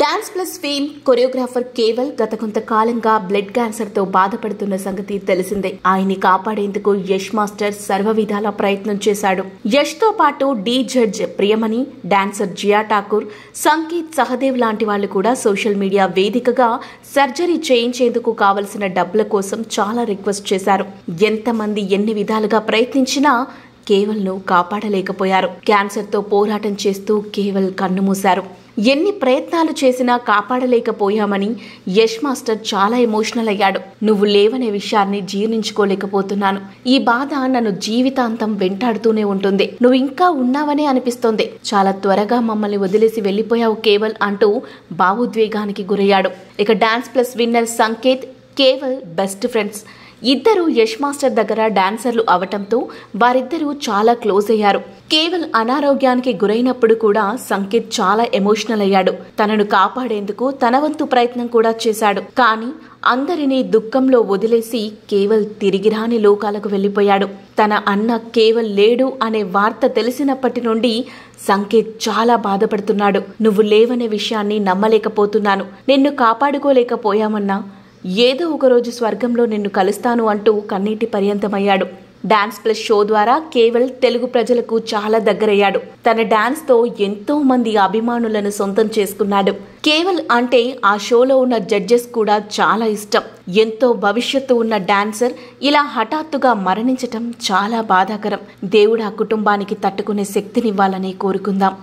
dance plus fame choreographer Kevul గత కొంతకాలంగా blood క్యాన్సర్తో బాధపడుతున్న సంగతి తెలిసిందే ఆయన్ని కాపాడేందుకు యష్ మాస్టర్ సర్వ విధాల ప్రయత్నం చేశాడు యష్ తో పాటు డీ జడ్జ్ ప్రియమణి డాన్సర్ జియా ఠాకూర్ సంకేత్ సహదేవ్ లాంటి వాళ్ళు కూడా సోషల్ మీడియా వేదికగా సర్జరీ చేయించేందుకు కావలసిన డబ్బుల కోసం చాలా రిక్వెస్ట్ చేశారు ఎంతమంది ఎన్ని విధాలుగా ప్రయత్నించినా ను కాపాడలేకపోయారు క్యాన్సర్తో పోరాటం చేస్తూ కేవల్ కన్నుమూశారు ఎన్ని ప్రయత్నాలు చేసినా కాపాడలేకపోయామని యష్ మాస్టర్ చాలా ఎమోషనల్ అయ్యాడు నువ్వు లేవనే విషయాన్ని జీర్ణించుకోలేకపోతున్నాను ఈ బాధ నన్ను జీవితాంతం వెంటాడుతూనే ఉంటుంది నువ్వు ఇంకా ఉన్నావనే అనిపిస్తోంది చాలా త్వరగా మమ్మల్ని వదిలేసి వెళ్ళిపోయావు కేవల్ అంటూ భావోద్వేగానికి గురయ్యాడు ఇక dance plus winner Sanket Kevul best friends ఇద్దరు యష్ మాస్టర్ దగ్గర డాన్సర్లు అవటంతో వారిద్దరూ చాలా క్లోజ్ అయ్యారు కేవల్ అనారోగ్యానికి గురైనప్పుడు కూడా సంకేత్ చాలా ఎమోషనల్ అయ్యాడు తనను కాపాడేందుకు తన వంతు ప్రయత్నం కూడా చేశాడు కానీ అందరినీ దుఃఖంలో వదిలేసి కేవల్ తిరిగి రాని లోకాలకు వెళ్ళిపోయాడు తన అన్న కేవల్ లేడు అనే వార్త తెలిసినప్పటి నుండి సంకేత్ చాలా బాధపడుతున్నాడు నువ్వు లేవనే విషయాన్ని నమ్మలేకపోతున్నాను నిన్ను కాపాడుకోలేకపోయామన్నా ఏదో ఒకరోజు స్వర్గంలో నిన్ను కలుస్తాను అంటూ కన్నీటి పర్యంతమయ్యాడు డాన్స్ ప్లస్ షో ద్వారా కేవల్ తెలుగు ప్రజలకు చాలా దగ్గరయ్యాడు తన డాన్స్ తో ఎంతో మంది అభిమానులను సొంతం చేసుకున్నాడు కేవల్ అంటే ఆ షోలో ఉన్న జడ్జెస్ కూడా చాలా ఇష్టం ఎంతో భవిష్యత్తు ఉన్న డాన్సర్ ఇలా హఠాత్తుగా మరణించటం చాలా బాధాకరం దేవుడు ఆ కుటుంబానికి తట్టుకునే శక్తినివ్వాలని కోరుకుందాం